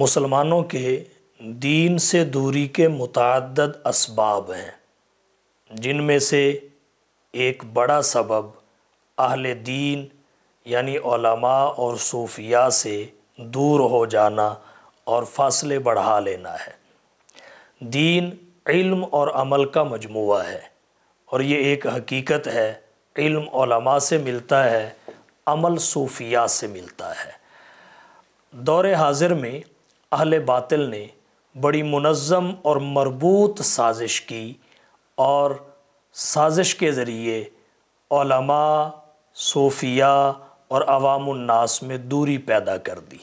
मुसलमानों के दीन से दूरी के मुतद इसबाब हैं जिनमें से एक बड़ा सबब अहल दीन यानी और सूफिया से दूर हो जाना और फासले बढ़ा लेना है दीन इल्म और अमल का मजमू है और ये एक हकीकत है इल्म से मिलता है अमल सूफिया से मिलता है दौर हाजिर में अहले बातिल ने बड़ी मुनज़म और मरबूत साजिश की और साजिश के ज़रिए सूफिया और अवामनास में दूरी पैदा कर दी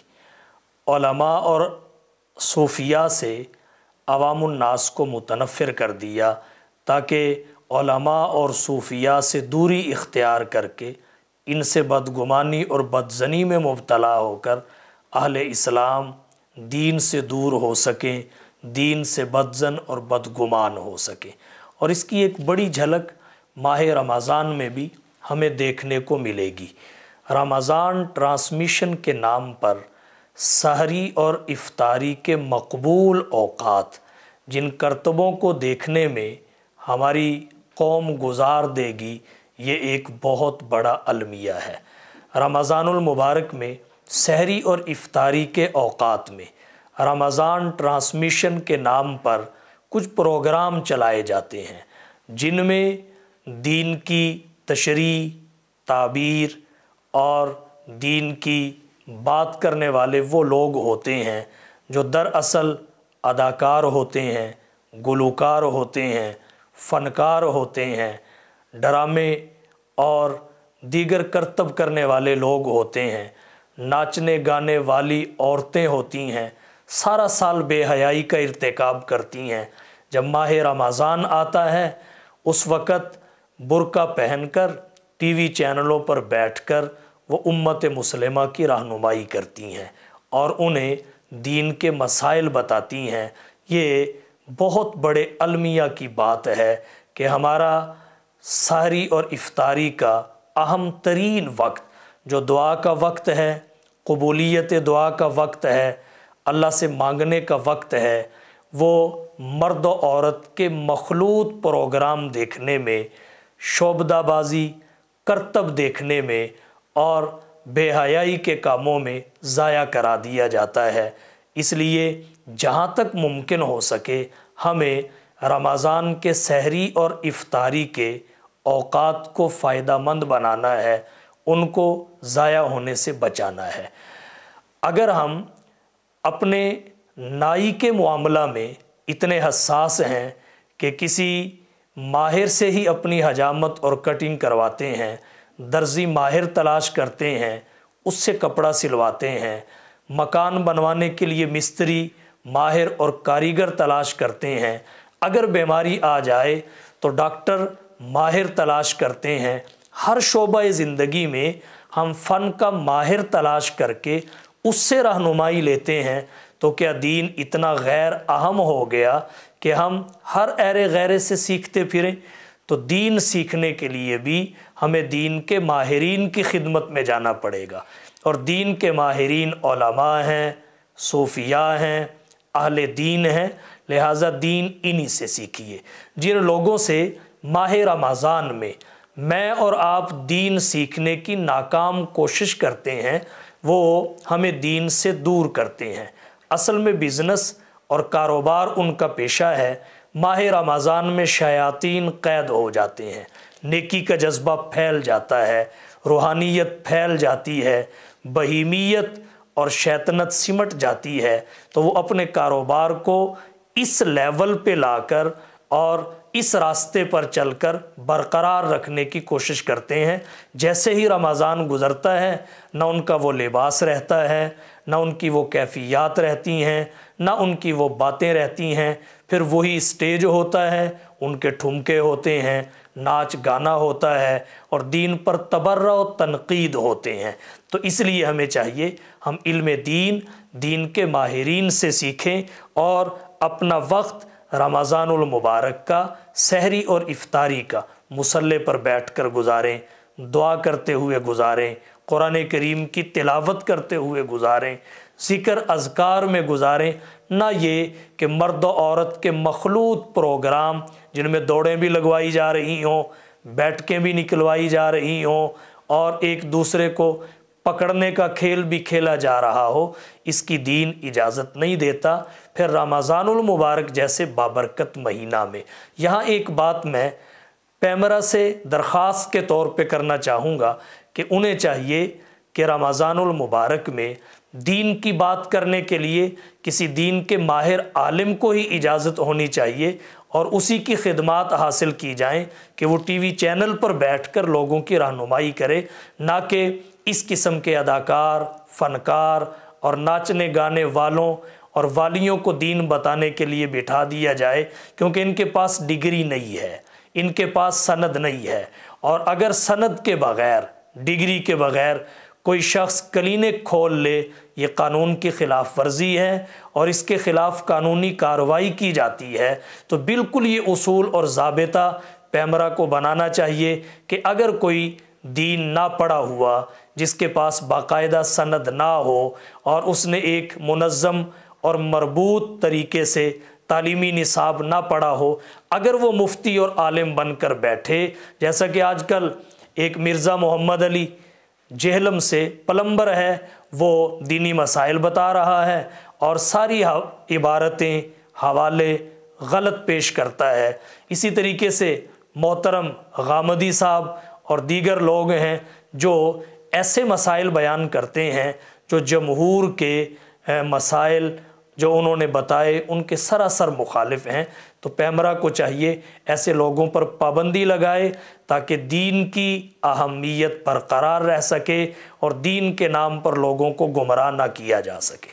और सूफिया से अवामनास को मुतनफ़िर कर दिया ताकि और सूफिया से दूरी इख्तियार करके इनसे बदगुमानी और बदजनी में मुबतला होकर अहल इस्लाम दीन से दूर हो सकें दीन से बदजन और बदगुमान हो सकें और इसकी एक बड़ी झलक माह रमज़ान में भी हमें देखने को मिलेगी रमज़ान ट्रांसमिशन के नाम पर सहरी और इफ्तारी के मकबूल अवकात जिन करतबों को देखने में हमारी कौम गुजार देगी ये एक बहुत बड़ा अलमिया है रमज़ानमबारक में सहरी और इफ्तारी के अवकात में रमज़ान ट्रांसमिशन के नाम पर कुछ प्रोग्राम चलाए जाते हैं जिनमें दीन की तशरी ताबीर और दीन की बात करने वाले वो लोग होते हैं जो दरअसल अदाकार होते हैं गुलकार होते हैं फ़नकार होते हैं ड्रामे और दीगर करतब करने वाले लोग होते हैं नाचने गाने वाली औरतें होती हैं सारा साल बेहयाई का इरतकब करती हैं जब माह रमज़ान आता है उस वक़्त बुरका पहनकर टीवी चैनलों पर बैठकर वो उम्मत मुसलमा की रहनुमाई करती हैं और उन्हें दीन के मसाइल बताती हैं ये बहुत बड़े अलमिया की बात है कि हमारा सारी और इफ्तारी का अहम तरीन वक्त जो दुआ का वक्त है कबूलीत दुआ का वक्त है अल्लाह से मांगने का वक्त है वो मर्द औरत के मखलूत प्रोग्राम देखने में शोबदाबाजी करतब देखने में और बेहयाई के कामों में ज़ाया करा दिया जाता है इसलिए जहाँ तक मुमकिन हो सके हमें रमज़ान के सहरी और इफ्तारी के अवकात को फ़ायदा मंद बनाना है उनको ज़ाया होने से बचाना है अगर हम अपने नाई के मामला में इतने हसास हैं कि किसी माहिर से ही अपनी हजामत और कटिंग करवाते हैं दर्जी माहिर तलाश करते हैं उससे कपड़ा सिलवाते हैं मकान बनवाने के लिए मिस्त्री माहिर और कारीगर तलाश करते हैं अगर बीमारी आ जाए तो डॉक्टर माहिर तलाश करते हैं हर शोबा ज़िंदगी में हम फ़न का माहिर तलाश करके उससे रहनुमाई लेते हैं तो क्या दीन इतना गैर अहम हो गया कि हम हर ऐरे गैरे से सीखते फिरें तो दीन सीखने के लिए भी हमें दीन के माहरीन की खिदमत में जाना पड़ेगा और दीन के माहरीन हैं सूफिया हैं अहल दीन हैं लिहाजा दीन इन्हीं से सीखिए जिन लोगों से माह रमज़ान में मैं और आप दीन सीखने की नाकाम कोशिश करते हैं वो हमें दीन से दूर करते हैं असल में बिज़नेस और कारोबार उनका पेशा है माह रमज़ान में शयातीन कैद हो जाते हैं नेकी का जज्बा फैल जाता है रूहानियत फैल जाती है बहीमियत और शैतनत सिमट जाती है तो वो अपने कारोबार को इस लेवल पे लाकर और इस रास्ते पर चलकर बरकरार रखने की कोशिश करते हैं जैसे ही रमज़ान गुज़रता है ना उनका वो लिबास रहता है ना उनकी वो कैफियत रहती हैं ना उनकी वो बातें रहती हैं फिर वही स्टेज होता है उनके ठुमके होते हैं नाच गाना होता है और दीन पर तबर्रा और तनकीद होते हैं तो इसलिए हमें चाहिए हम इल्म दीन दीन के माहरीन से सीखें और अपना वक्त रमज़ानमबारक का सहरी और इफ्तारी का मसल्ले पर बैठ कर गुजारें दुआ करते हुए गुजारें कुरान करीम की तिलावत करते हुए गुजारें ज़िक्र अजकार में गुजारें ना ये कि मर्द औरत के मखलूत प्रोग्राम जिनमें दौड़ें भी लगवाई जा रही हों बैठकें भी निकलवाई जा रही हों और एक दूसरे को पकड़ने का खेल भी खेला जा रहा हो इसकी दीन इजाज़त नहीं देता फिर रामज़ानुल मुबारक जैसे बाबरकत महीना में यहाँ एक बात मैं पैमरा से दरख्वास्त के तौर पे करना चाहूँगा कि उन्हें चाहिए कि रामज़ानुल मुबारक में दीन की बात करने के लिए किसी दीन के माहिर आलिम को ही इजाज़त होनी चाहिए और उसी की खदमात हासिल की जाएं कि वो वी चैनल पर कर लोगों की रहनुमाई करे ना कि इस किस्म के अदाकार फनकार और नाचने गाने वालों और वालियों को दीन बताने के लिए बिठा दिया जाए क्योंकि इनके पास डिग्री नहीं है इनके पास सनद नहीं है और अगर सनद के बगैर डिग्री के बगैर कोई शख्स क्लिनिक खोल ले ये कानून की ख़िलाफ़ वर्जी है और इसके ख़िलाफ़ कानूनी कार्रवाई की जाती है तो बिल्कुल ये असूल और ज़ाबता पैमरा को बनाना चाहिए कि अगर कोई दीन ना पड़ा हुआ जिसके पास बाकायदा सनद ना हो और उसने एक मुनज़म और मरबूत तरीके से तालीमी निसाब ना पड़ा हो अगर वो मुफ्ती और आलिम बनकर बैठे जैसा कि आजकल एक मिर्ज़ा मोहम्मद अली जहलम से पलम्बर है वो दीनी मसाइल बता रहा है और सारी इबारतें हवाले गलत पेश करता है इसी तरीके से मोहतरम गामदी साहब और दीगर लोग हैं जो ऐसे मसाइल बयान करते हैं जो जमहूर के मसाइल जो उन्होंने बताए उनके सरासर मुखालिफ हैं तो पैमरा को चाहिए ऐसे लोगों पर पाबंदी लगाए ताकि दीन की अहमियत बरकरार रह सके और दीन के नाम पर लोगों को गुमराह ना किया जा सके